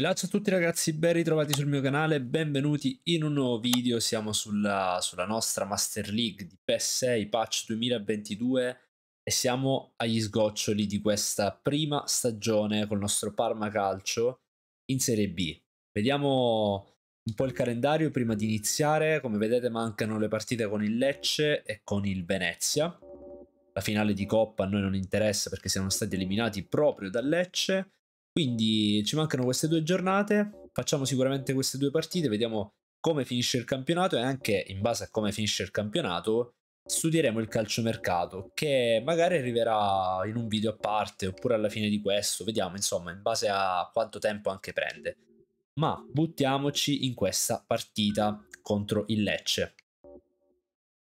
ciao a tutti ragazzi, ben ritrovati sul mio canale, benvenuti in un nuovo video, siamo sulla, sulla nostra Master League di PS6 Patch 2022 e siamo agli sgoccioli di questa prima stagione col nostro Parma Calcio in Serie B. Vediamo un po' il calendario prima di iniziare, come vedete mancano le partite con il Lecce e con il Venezia. La finale di Coppa a noi non interessa perché siamo stati eliminati proprio dal Lecce quindi ci mancano queste due giornate, facciamo sicuramente queste due partite, vediamo come finisce il campionato e anche in base a come finisce il campionato studieremo il calciomercato che magari arriverà in un video a parte oppure alla fine di questo, vediamo insomma in base a quanto tempo anche prende. Ma buttiamoci in questa partita contro il Lecce.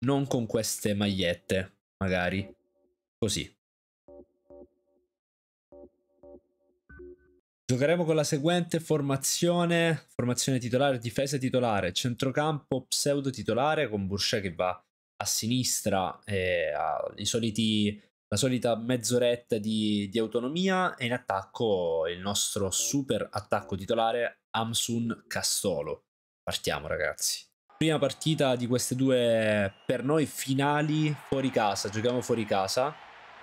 Non con queste magliette, magari. Così. Giocheremo con la seguente formazione, formazione titolare, difesa titolare, centrocampo pseudo titolare con Boucher che va a sinistra e eh, ha soliti, la solita mezz'oretta di, di, autonomia e in attacco il nostro super attacco titolare Amsun Castolo. Partiamo ragazzi. Prima partita di queste due per noi finali fuori casa, giochiamo fuori casa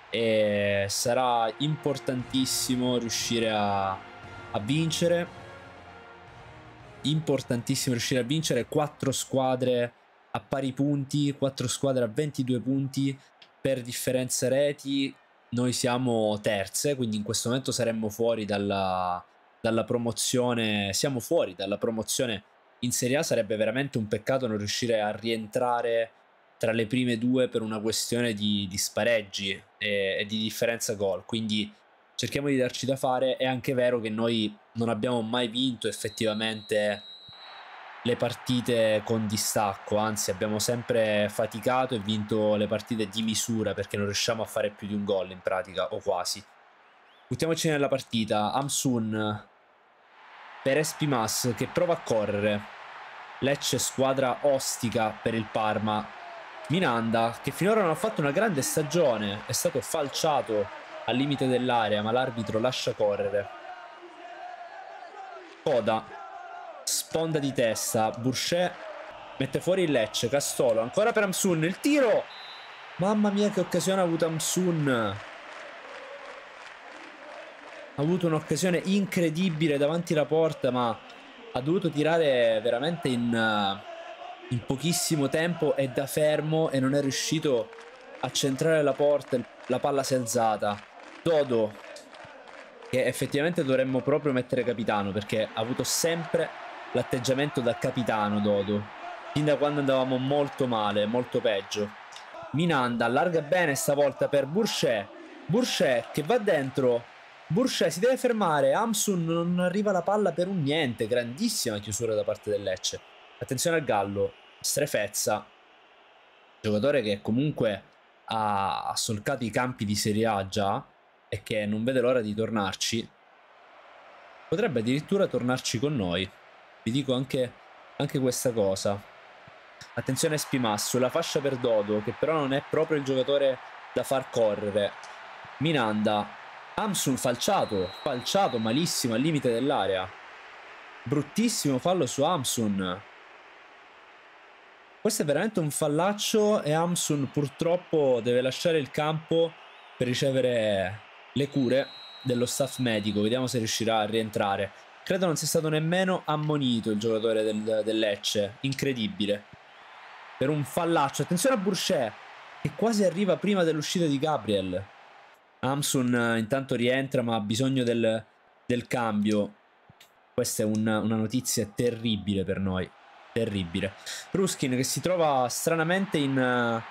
e sarà importantissimo riuscire a a vincere. Importantissimo riuscire a vincere. Quattro squadre a pari punti, quattro squadre a 22 punti per differenza reti. Noi siamo terze, quindi in questo momento saremmo fuori dalla, dalla promozione. Siamo fuori dalla promozione in Serie A. Sarebbe veramente un peccato non riuscire a rientrare tra le prime due per una questione di, di spareggi e, e di differenza gol. Quindi cerchiamo di darci da fare. È anche vero che noi non abbiamo mai vinto effettivamente le partite con distacco, anzi abbiamo sempre faticato e vinto le partite di misura perché non riusciamo a fare più di un gol in pratica, o quasi. Buttiamoci nella partita. Amsun per Espimas che prova a correre. Lecce squadra ostica per il Parma. Minanda che finora non ha fatto una grande stagione, è stato falciato al limite dell'area, ma l'arbitro lascia correre. Coda, sponda di testa, Boucher mette fuori il Lecce, Castolo, ancora per Amsun, il tiro! Mamma mia che occasione ha avuto Amsun! Ha avuto un'occasione incredibile davanti alla porta, ma ha dovuto tirare veramente in, in pochissimo tempo e da fermo e non è riuscito a centrare la porta, la palla si è alzata. Dodo, che effettivamente dovremmo proprio mettere capitano, perché ha avuto sempre l'atteggiamento da capitano Dodo, fin da quando andavamo molto male, molto peggio. Minanda allarga bene stavolta per Bourchet, Bourchet che va dentro, Bourchet si deve fermare, Amsun non arriva la palla per un niente, grandissima chiusura da parte del Lecce. Attenzione al Gallo, strefezza, giocatore che comunque ha solcato i campi di Serie A già, e che non vede l'ora di tornarci, potrebbe addirittura tornarci con noi. Vi dico anche, anche questa cosa. Attenzione Spimassu, la fascia per Dodo, che però non è proprio il giocatore da far correre. Minanda. Amsun falciato, falciato malissimo al limite dell'area. Bruttissimo fallo su Amsun. Questo è veramente un fallaccio e Amsun purtroppo deve lasciare il campo per ricevere le cure dello staff medico. Vediamo se riuscirà a rientrare. Credo non sia stato nemmeno ammonito il giocatore del, del Lecce. Incredibile. Per un fallaccio. Attenzione a Burchet, che quasi arriva prima dell'uscita di Gabriel. Amsun eh, intanto rientra, ma ha bisogno del, del cambio. Questa è una, una notizia terribile per noi. Terribile. Ruskin che si trova stranamente in, eh,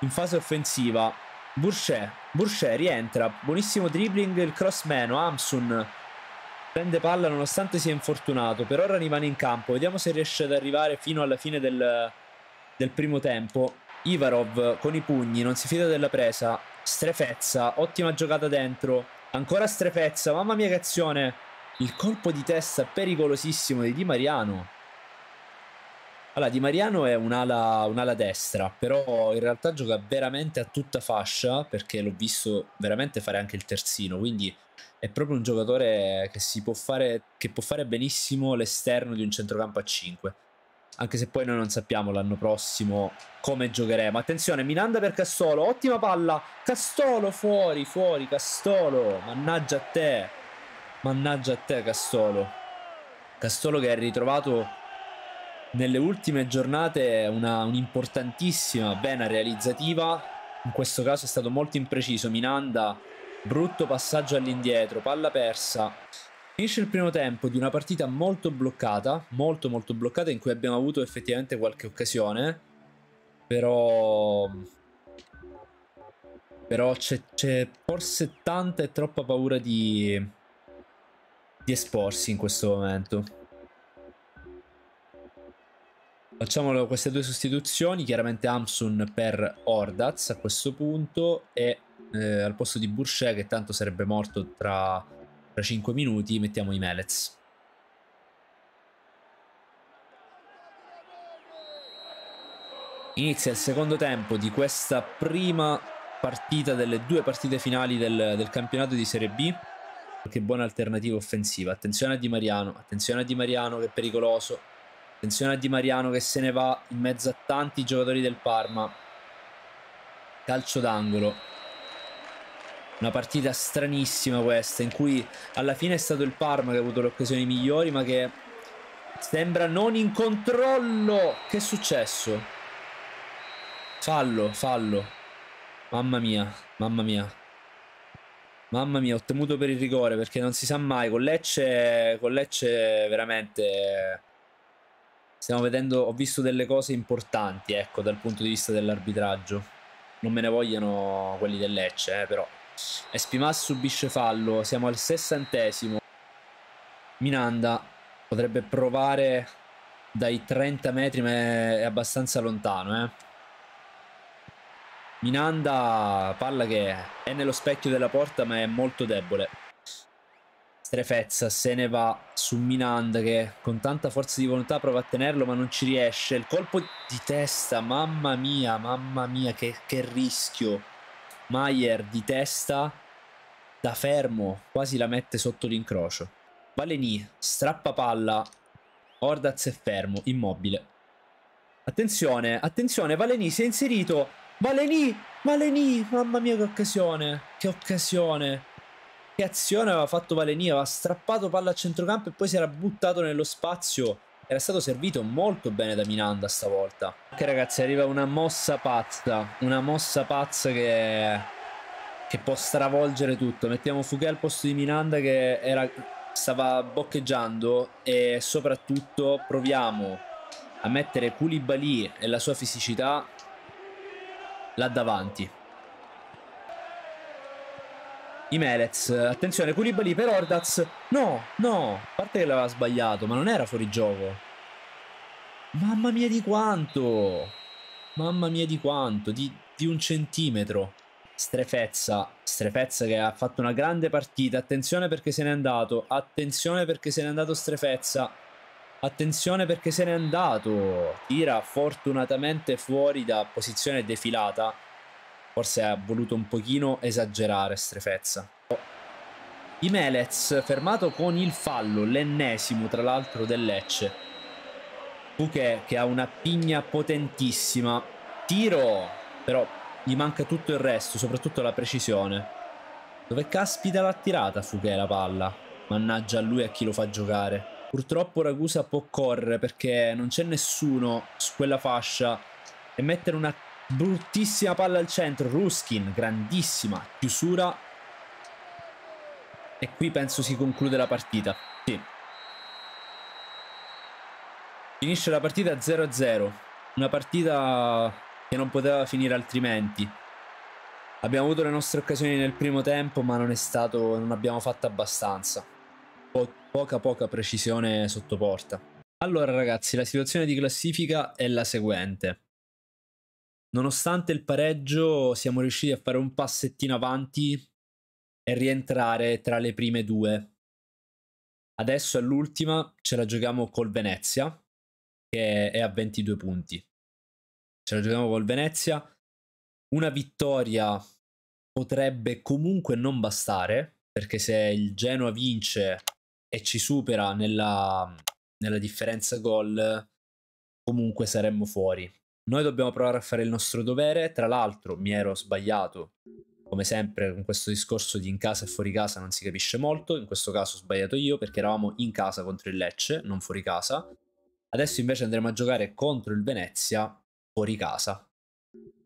in fase offensiva Burchet, Burchet rientra, buonissimo dribbling, il cross meno, Amsun prende palla nonostante sia infortunato, per ora rimane in campo, vediamo se riesce ad arrivare fino alla fine del, del primo tempo. Ivarov con i pugni, non si fida della presa, strefezza, ottima giocata dentro, ancora strefezza, mamma mia che azione! Il colpo di testa pericolosissimo di Di Mariano. Allora, Di Mariano è un'ala, un'ala destra, però in realtà gioca veramente a tutta fascia perché l'ho visto veramente fare anche il terzino, quindi è proprio un giocatore che, può fare, che può fare benissimo l'esterno di un centrocampo a 5 anche se poi noi non sappiamo l'anno prossimo come giocheremo. Attenzione, Miranda per Castolo, ottima palla, Castolo fuori, fuori, Castolo, mannaggia a te, mannaggia a te Castolo. Castolo che è ritrovato nelle ultime giornate una, un'importantissima vena realizzativa. In questo caso è stato molto impreciso. Minanda, brutto passaggio all'indietro, palla persa. Finisce il primo tempo di una partita molto bloccata, molto molto bloccata, in cui abbiamo avuto effettivamente qualche occasione. Però... Però c'è, c'è forse tanta e troppa paura di, di esporsi in questo momento. Facciamo queste due sostituzioni, chiaramente Hamsun per Ordaz a questo punto e eh, al posto di Boucher che tanto sarebbe morto tra, tra 5 minuti mettiamo i Melez. Inizia il secondo tempo di questa prima partita delle due partite finali del, del campionato di Serie B. Che buona alternativa offensiva. Attenzione a Di Mariano, attenzione a Di Mariano che è pericoloso Attenzione a Di Mariano che se ne va in mezzo a tanti giocatori del Parma. Calcio d'angolo. Una partita stranissima questa, in cui alla fine è stato il Parma che ha avuto le occasioni migliori, ma che sembra non in controllo. Che è successo? Fallo, fallo. Mamma mia, mamma mia. Mamma mia, ho temuto per il rigore perché non si sa mai. Con Lecce, con Lecce veramente stiamo vedendo, ho visto delle cose importanti, ecco, dal punto di vista dell'arbitraggio. Non me ne vogliono quelli del Lecce, eh, però. Espimas subisce fallo, siamo al sessantesimo. Minanda potrebbe provare dai 30 metri, ma è abbastanza lontano, eh. Minanda, palla che è nello specchio della porta, ma è molto debole. Strefezza se ne va su Minand che con tanta forza di volontà prova a tenerlo ma non ci riesce. Il colpo di testa, mamma mia, mamma mia, che, che rischio. Maier di testa da fermo, quasi la mette sotto l'incrocio. Valeni, strappa palla, Ordaz è fermo, immobile. Attenzione, attenzione, Valeni si è inserito. Valeni, Valeni, mamma mia che occasione, che occasione. Che azione aveva fatto Valenia, aveva strappato palla a centrocampo e poi si era buttato nello spazio. Era stato servito molto bene da Minanda stavolta. Ok ragazzi, arriva una mossa pazza, una mossa pazza che, che può stravolgere tutto. Mettiamo Fughe al posto di Minanda che era, stava boccheggiando e soprattutto proviamo a mettere Koulibaly e la sua fisicità là davanti i Melez. Attenzione, Koulibaly per Ordaz. No, no, a parte che l'aveva sbagliato, ma non era fuori gioco. Mamma mia di quanto! Mamma mia di quanto, di, di un centimetro. Strefezza, Strefezza che ha fatto una grande partita. Attenzione perché se n'è andato. Attenzione perché se n'è andato Strefezza. Attenzione perché se n'è andato. Tira fortunatamente fuori da posizione defilata Forse ha voluto un pochino esagerare strefezza. Di Melez fermato con il fallo, l'ennesimo tra l'altro del Lecce. Fouquet che ha una pigna potentissima. Tiro, però gli manca tutto il resto, soprattutto la precisione. Dove caspita l'ha tirata Fouquet la palla? Mannaggia a lui a chi lo fa giocare. Purtroppo Ragusa può correre perché non c'è nessuno su quella fascia e mettere una Bruttissima palla al centro, Ruskin, grandissima chiusura. E qui penso si conclude la partita. Sì. Finisce la partita 0-0. Una partita che non poteva finire altrimenti. Abbiamo avuto le nostre occasioni nel primo tempo, ma non, è stato, non abbiamo fatto abbastanza. Po poca poca precisione sotto porta. Allora ragazzi, la situazione di classifica è la seguente. Nonostante il pareggio, siamo riusciti a fare un passettino avanti e rientrare tra le prime due. Adesso all'ultima ce la giochiamo col Venezia, che è a 22 punti. Ce la giochiamo col Venezia. Una vittoria potrebbe comunque non bastare, perché se il Genoa vince e ci supera nella, nella differenza gol, comunque saremmo fuori. Noi dobbiamo provare a fare il nostro dovere, tra l'altro mi ero sbagliato, come sempre con questo discorso di in casa e fuori casa non si capisce molto, in questo caso ho sbagliato io perché eravamo in casa contro il Lecce, non fuori casa. Adesso invece andremo a giocare contro il Venezia fuori casa.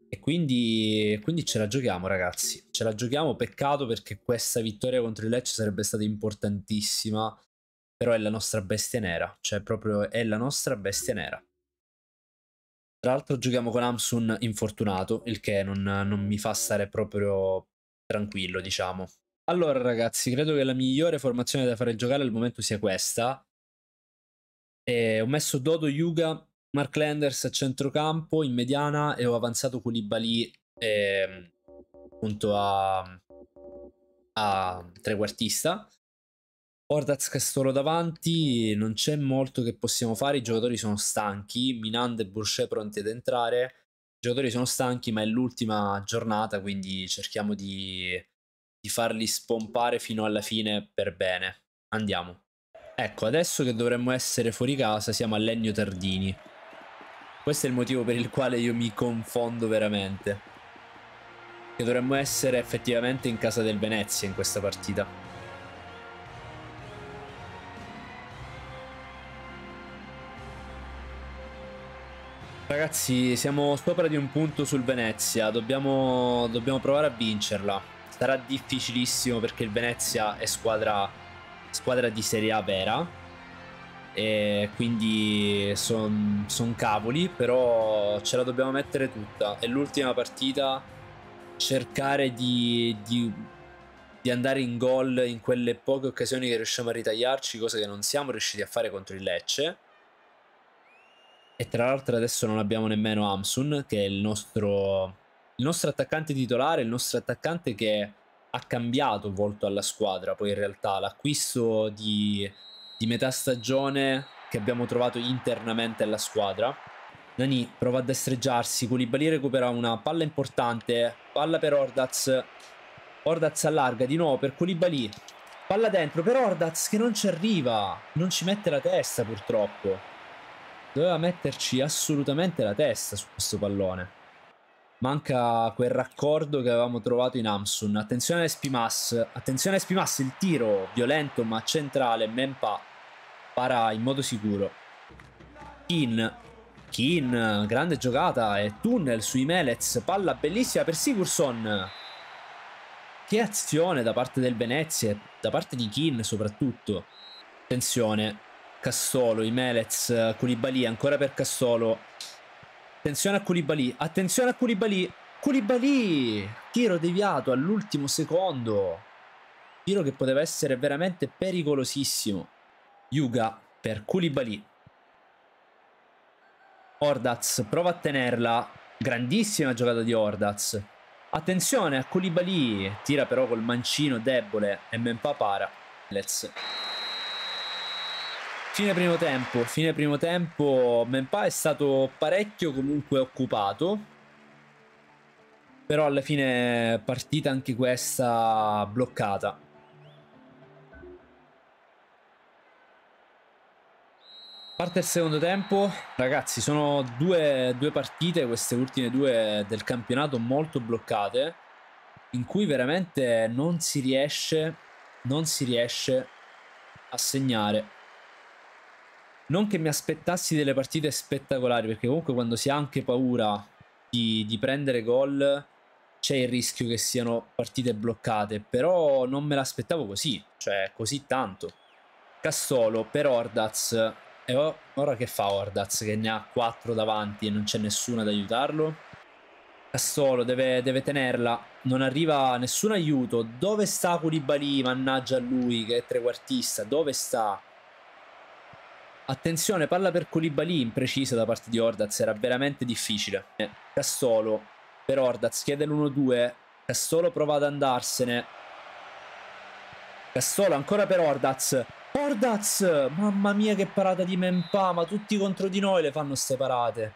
E quindi, quindi ce la giochiamo ragazzi, ce la giochiamo, peccato perché questa vittoria contro il Lecce sarebbe stata importantissima, però è la nostra bestia nera, cioè proprio è la nostra bestia nera. Tra l'altro giochiamo con Amsun infortunato, il che non, non mi fa stare proprio tranquillo, diciamo. Allora ragazzi, credo che la migliore formazione da fare giocare al momento sia questa. E ho messo Dodo Yuga, Mark Landers a centrocampo, in mediana, e ho avanzato Koulibaly eh, appunto a, a trequartista. Ordaz Castoro davanti, non c'è molto che possiamo fare, i giocatori sono stanchi, Minand e Boucher pronti ad entrare, i giocatori sono stanchi ma è l'ultima giornata quindi cerchiamo di, di farli spompare fino alla fine per bene. Andiamo. Ecco, adesso che dovremmo essere fuori casa siamo a Legno Tardini. Questo è il motivo per il quale io mi confondo veramente. Che dovremmo essere effettivamente in casa del Venezia in questa partita. Ragazzi, siamo sopra di un punto sul Venezia, dobbiamo, dobbiamo provare a vincerla. Sarà difficilissimo perché il Venezia è squadra, squadra di Serie A vera, e quindi sono son cavoli, però ce la dobbiamo mettere tutta. È l'ultima partita, cercare di, di, di andare in gol in quelle poche occasioni che riusciamo a ritagliarci, cosa che non siamo riusciti a fare contro il Lecce. E tra l'altro adesso non abbiamo nemmeno Amsun, che è il nostro, il nostro attaccante titolare, il nostro attaccante che ha cambiato volto alla squadra. Poi in realtà l'acquisto di, di metà stagione che abbiamo trovato internamente alla squadra. Nani prova a destreggiarsi, Koulibaly recupera una palla importante, palla per Ordaz, Ordaz allarga di nuovo per Koulibaly, palla dentro per Ordaz che non ci arriva, non ci mette la testa purtroppo. Doveva metterci assolutamente la testa su questo pallone. Manca quel raccordo che avevamo trovato in Amsun. Attenzione a Spimas. Attenzione a Spimas, il tiro violento ma centrale. Mempa para in modo sicuro. Kin. Kin, grande giocata e tunnel sui Melez. Palla bellissima per Sigurdsson. Che azione da parte del Venezia, da parte di Kin soprattutto. Attenzione, Cassolo, Melez, Koulibaly, ancora per Cassolo. Attenzione a Koulibaly, attenzione a Koulibaly. Koulibaly! Tiro deviato all'ultimo secondo. Tiro che poteva essere veramente pericolosissimo. Yuga per Koulibaly. Ordaz prova a tenerla. Grandissima giocata di Ordaz. Attenzione a Koulibaly. Tira però col mancino debole e Mempa para. Let's Fine primo tempo, fine primo tempo, Mempa è stato parecchio comunque occupato, però alla fine partita anche questa bloccata. Parte il secondo tempo, ragazzi sono due, due partite, queste ultime due del campionato molto bloccate, in cui veramente non si riesce, non si riesce a segnare non che mi aspettassi delle partite spettacolari, perché comunque quando si ha anche paura di, di prendere gol c'è il rischio che siano partite bloccate, però non me l'aspettavo così, cioè così tanto. Castolo per Ordaz, e ora che fa Ordaz che ne ha quattro davanti e non c'è nessuno ad aiutarlo? Castolo deve, deve tenerla, non arriva nessun aiuto, dove sta Koulibaly, mannaggia a lui che è trequartista, dove sta? Attenzione, palla per Colibali imprecisa da parte di Ordaz, era veramente difficile. Eh, Castolo per Ordaz, chiede l'1-2, Castolo prova ad andarsene. Castolo ancora per Ordaz. Ordaz! Mamma mia che parata di Mempa, ma tutti contro di noi le fanno ste parate.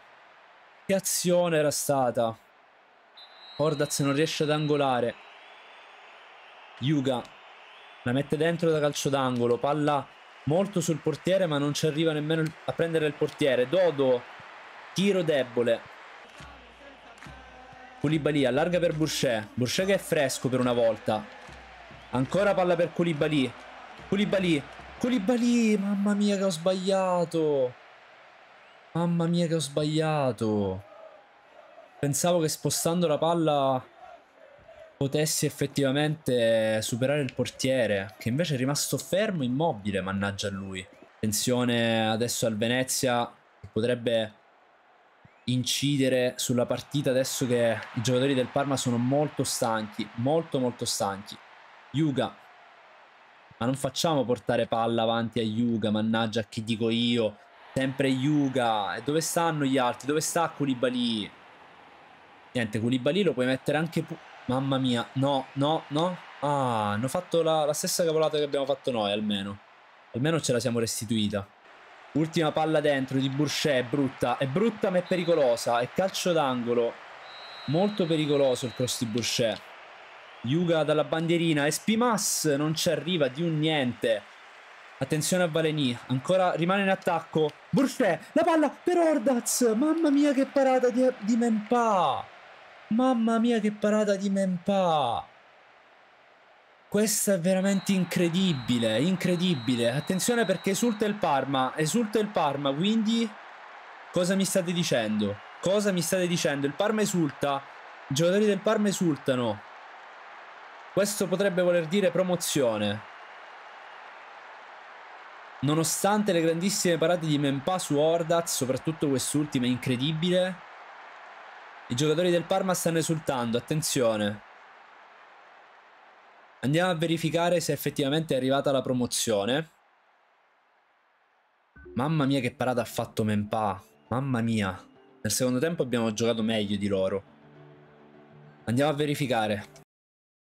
Che azione era stata. Ordaz non riesce ad angolare. Yuga la mette dentro da calcio d'angolo, palla molto sul portiere ma non ci arriva nemmeno a prendere il portiere Dodo tiro debole Koulibaly allarga per Boucher Boucher che è fresco per una volta ancora palla per Koulibaly Koulibaly Koulibaly mamma mia che ho sbagliato mamma mia che ho sbagliato pensavo che spostando la palla potessi effettivamente superare il portiere, che invece è rimasto fermo, immobile, mannaggia a lui. Attenzione adesso al Venezia, che potrebbe incidere sulla partita adesso che i giocatori del Parma sono molto stanchi, molto molto stanchi. Yuga, ma non facciamo portare palla avanti a Yuga, mannaggia che dico io, sempre Yuga, e dove stanno gli altri? Dove sta Koulibaly? Niente, Koulibaly lo puoi mettere anche Mamma mia, no, no, no. Ah, hanno fatto la, la stessa cavolata che abbiamo fatto noi, almeno. Almeno ce la siamo restituita. Ultima palla dentro di Boucher, è brutta. È brutta ma è pericolosa. È calcio d'angolo. Molto pericoloso il cross di Boucher. Yuga dalla bandierina. Espimas non ci arriva di un niente. Attenzione a Valeni, ancora rimane in attacco. Boucher, la palla per Ordaz. Mamma mia che parata di, di Mempa. Mamma mia che parata di Mempa! Questa è veramente incredibile, incredibile. Attenzione perché esulta il Parma, esulta il Parma, quindi cosa mi state dicendo? Cosa mi state dicendo? Il Parma esulta, i giocatori del Parma esultano. Questo potrebbe voler dire promozione. Nonostante le grandissime parate di Mempa su Hordaz, soprattutto quest'ultima incredibile, i giocatori del Parma stanno esultando, attenzione. Andiamo a verificare se effettivamente è arrivata la promozione. Mamma mia che parata ha fatto Mempa. Mamma mia. Nel secondo tempo abbiamo giocato meglio di loro. Andiamo a verificare.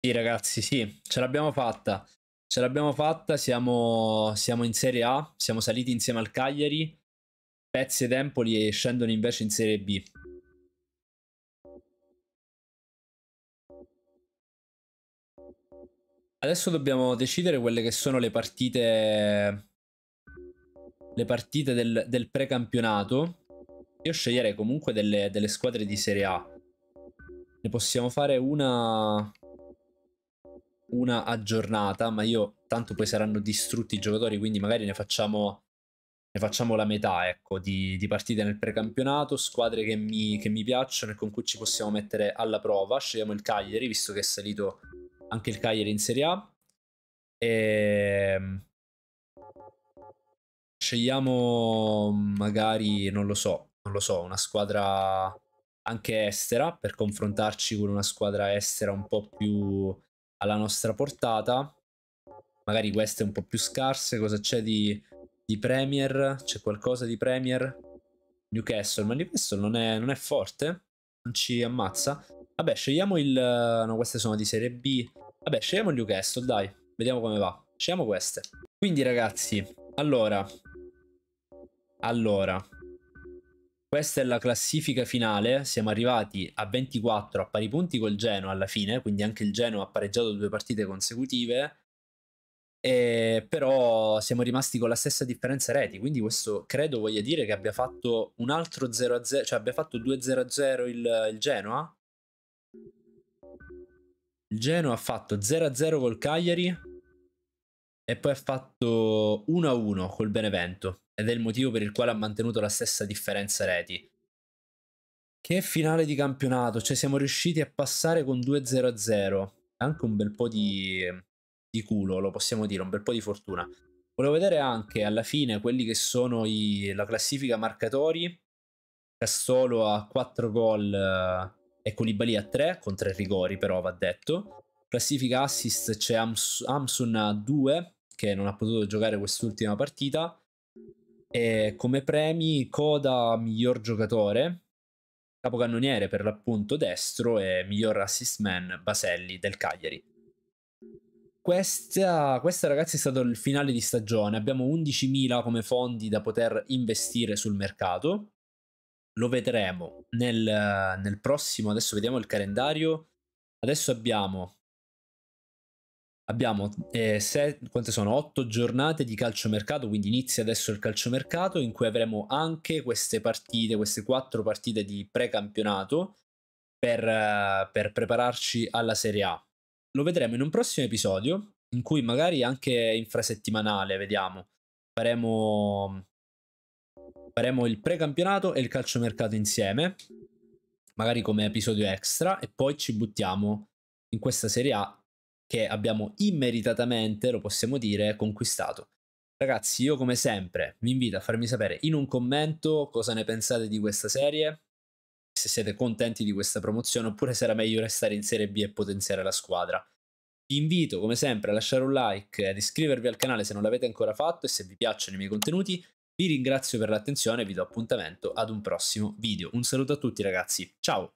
Sì ragazzi, sì, ce l'abbiamo fatta. Ce l'abbiamo fatta, siamo, siamo in Serie A, siamo saliti insieme al Cagliari. Pezzi e Tempoli e scendono invece in Serie B. Adesso dobbiamo decidere quelle che sono le partite... Le partite del, del precampionato. Io sceglierei comunque delle, delle squadre di Serie A. Ne possiamo fare una... Una aggiornata, ma io... Tanto poi saranno distrutti i giocatori, quindi magari ne facciamo ne facciamo la metà ecco, di, di, partite nel precampionato, squadre che mi, che mi piacciono e con cui ci possiamo mettere alla prova. Scegliamo il Cagliari, visto che è salito anche il Cagliari in Serie A. E... Ehm, scegliamo magari, non lo so, non lo so, una squadra anche estera per confrontarci con una squadra estera un po' più alla nostra portata. Magari queste un po' più scarse. Cosa c'è di, di Premier? C'è qualcosa di Premier? Newcastle, ma Newcastle non è, non è forte, non ci ammazza. Vabbè, scegliamo il... No, queste sono di serie B. Vabbè, scegliamo il Newcastle, dai. Vediamo come va. Scegliamo queste. Quindi, ragazzi, allora... Allora... Questa è la classifica finale, siamo arrivati a 24 a pari punti col Genoa alla fine, quindi anche il Genoa ha pareggiato due partite consecutive, e però siamo rimasti con la stessa differenza reti, quindi questo credo voglia dire che abbia fatto un altro 0-0, cioè abbia fatto 2-0-0 il, il Genoa, Genoa ha fatto 0-0 col Cagliari e poi ha fatto 1-1 col Benevento ed è il motivo per il quale ha mantenuto la stessa differenza reti. Che finale di campionato, cioè siamo riusciti a passare con 2-0-0, anche un bel po' di, di culo, lo possiamo dire, un bel po' di fortuna. Volevo vedere anche alla fine quelli che sono i, la classifica marcatori. Castolo ha 4 gol è Colibali a 3 con 3 rigori però va detto. Classifica assist c'è Ams- a 2 che non ha potuto giocare quest'ultima partita. E come premi coda miglior giocatore, capocannoniere per l'appunto destro e miglior assist man Baselli del Cagliari. Questa, questa ragazzi è stato il finale di stagione, abbiamo 11.000 come fondi da poter investire sul mercato lo vedremo nel, nel prossimo. Adesso vediamo il calendario. Adesso abbiamo Abbiamo eh, se, quante sono? 8 giornate di calciomercato, quindi inizia adesso il calciomercato in cui avremo anche queste partite, queste quattro partite di precampionato per, per prepararci alla Serie A. Lo vedremo in un prossimo episodio in cui magari anche infrasettimanale, vediamo, faremo faremo il precampionato e il calciomercato insieme, magari come episodio extra, e poi ci buttiamo in questa Serie A che abbiamo immeritatamente, lo possiamo dire, conquistato. Ragazzi, io come sempre vi invito a farmi sapere in un commento cosa ne pensate di questa serie, se siete contenti di questa promozione oppure se era meglio restare in Serie B e potenziare la squadra. Vi invito come sempre a lasciare un like, ad iscrivervi al canale se non l'avete ancora fatto e se vi piacciono i miei contenuti vi ringrazio per l'attenzione e vi do appuntamento ad un prossimo video. Un saluto a tutti ragazzi, ciao!